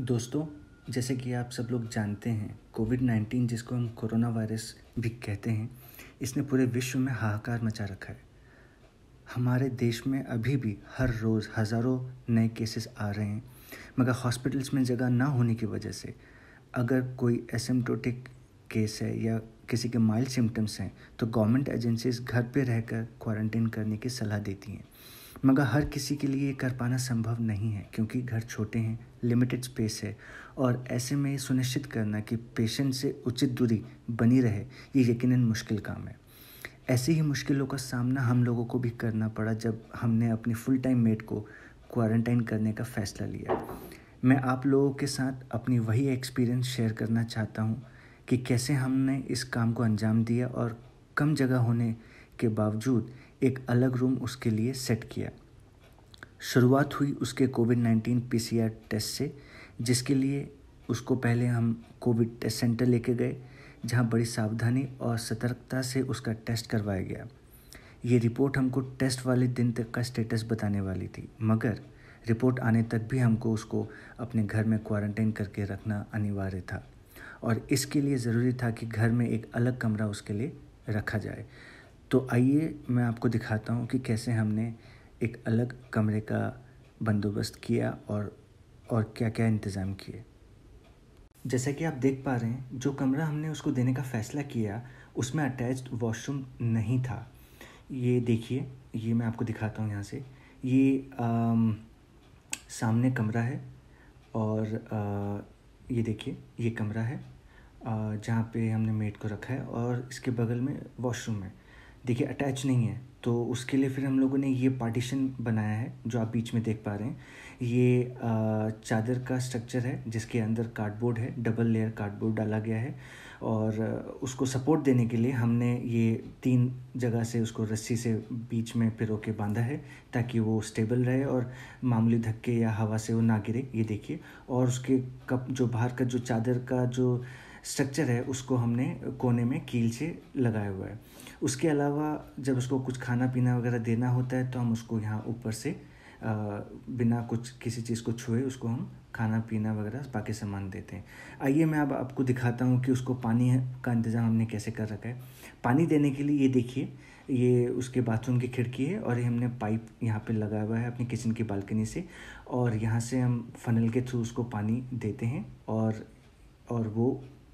दोस्तों जैसे कि आप सब लोग जानते हैं कोविड नाइन्टीन जिसको हम कोरोना वायरस भी कहते हैं इसने पूरे विश्व में हाहाकार मचा रखा है हमारे देश में अभी भी हर रोज़ हज़ारों नए केसेस आ रहे हैं मगर हॉस्पिटल्स में जगह ना होने की वजह से अगर कोई एसिम्टोटिक केस है या किसी के माइल्ड सिम्टम्स हैं तो गवर्नमेंट एजेंसीज घर पे रहकर क्वारंटीन करने की सलाह देती हैं मगर हर किसी के लिए ये कर पाना संभव नहीं है क्योंकि घर छोटे हैं लिमिटेड स्पेस है और ऐसे में ये सुनिश्चित करना कि पेशेंट से उचित दूरी बनी रहे ये यकीनन मुश्किल काम है ऐसी ही मुश्किलों का सामना हम लोगों को भी करना पड़ा जब हमने अपनी फुल टाइम मेट को क्वारंटाइन करने का फैसला लिया मैं आप लोगों के साथ अपनी वही एक्सपीरियंस शेयर करना चाहता हूँ कि कैसे हमने इस काम को अंजाम दिया और कम जगह होने के बावजूद एक अलग रूम उसके लिए सेट किया शुरुआत हुई उसके कोविड नाइन्टीन पी टेस्ट से जिसके लिए उसको पहले हम कोविड टेस्ट सेंटर लेके गए जहां बड़ी सावधानी और सतर्कता से उसका टेस्ट करवाया गया ये रिपोर्ट हमको टेस्ट वाले दिन तक का स्टेटस बताने वाली थी मगर रिपोर्ट आने तक भी हमको उसको अपने घर में क्वारंटाइन करके रखना अनिवार्य था और इसके लिए ज़रूरी था कि घर में एक अलग कमरा उसके लिए रखा जाए तो आइए मैं आपको दिखाता हूँ कि कैसे हमने एक अलग कमरे का बंदोबस्त किया और और क्या क्या इंतज़ाम किए जैसा कि आप देख पा रहे हैं जो कमरा हमने उसको देने का फ़ैसला किया उसमें अटैच्ड वॉशरूम नहीं था ये देखिए ये मैं आपको दिखाता हूँ यहाँ से ये आ, सामने कमरा है और आ, ये देखिए ये कमरा है जहाँ पे हमने मेड को रखा है और इसके बगल में वॉशरूम है देखिए अटैच नहीं है तो उसके लिए फिर हम लोगों ने ये पार्टीशन बनाया है जो आप बीच में देख पा रहे हैं ये चादर का स्ट्रक्चर है जिसके अंदर कार्डबोर्ड है डबल लेयर कार्डबोर्ड डाला गया है और उसको सपोर्ट देने के लिए हमने ये तीन जगह से उसको रस्सी से बीच में पिरो के बांधा है ताकि वो स्टेबल रहे और मामूली धक्के या हवा से वो ना गिरे ये देखिए और उसके कप जो बाहर का जो चादर का जो स्ट्रक्चर है उसको हमने कोने में कील से लगाया हुआ है उसके अलावा जब उसको कुछ खाना पीना वगैरह देना होता है तो हम उसको यहाँ ऊपर से आ, बिना कुछ किसी चीज़ को छुए उसको हम खाना पीना वगैरह बाकी सामान देते हैं आइए मैं अब आपको दिखाता हूँ कि उसको पानी का इंतज़ाम हमने कैसे कर रखा है पानी देने के लिए ये देखिए ये उसके बाथरूम की खिड़की है और ये हमने पाइप यहाँ पे लगाया हुआ है अपनी किचन की बालकनी से और यहाँ से हम फनल के थ्रू उसको पानी देते हैं और और वो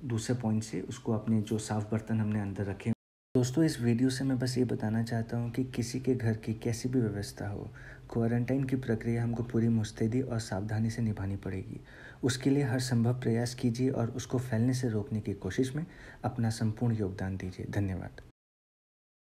दूसरे पॉइंट से उसको अपने जो साफ बर्तन हमने अंदर रखे दोस्तों इस वीडियो से मैं बस ये बताना चाहता हूँ कि किसी के घर की कैसी भी व्यवस्था हो क्वारंटाइन की प्रक्रिया हमको पूरी मुस्तैदी और सावधानी से निभानी पड़ेगी उसके लिए हर संभव प्रयास कीजिए और उसको फैलने से रोकने की कोशिश में अपना संपूर्ण योगदान दीजिए धन्यवाद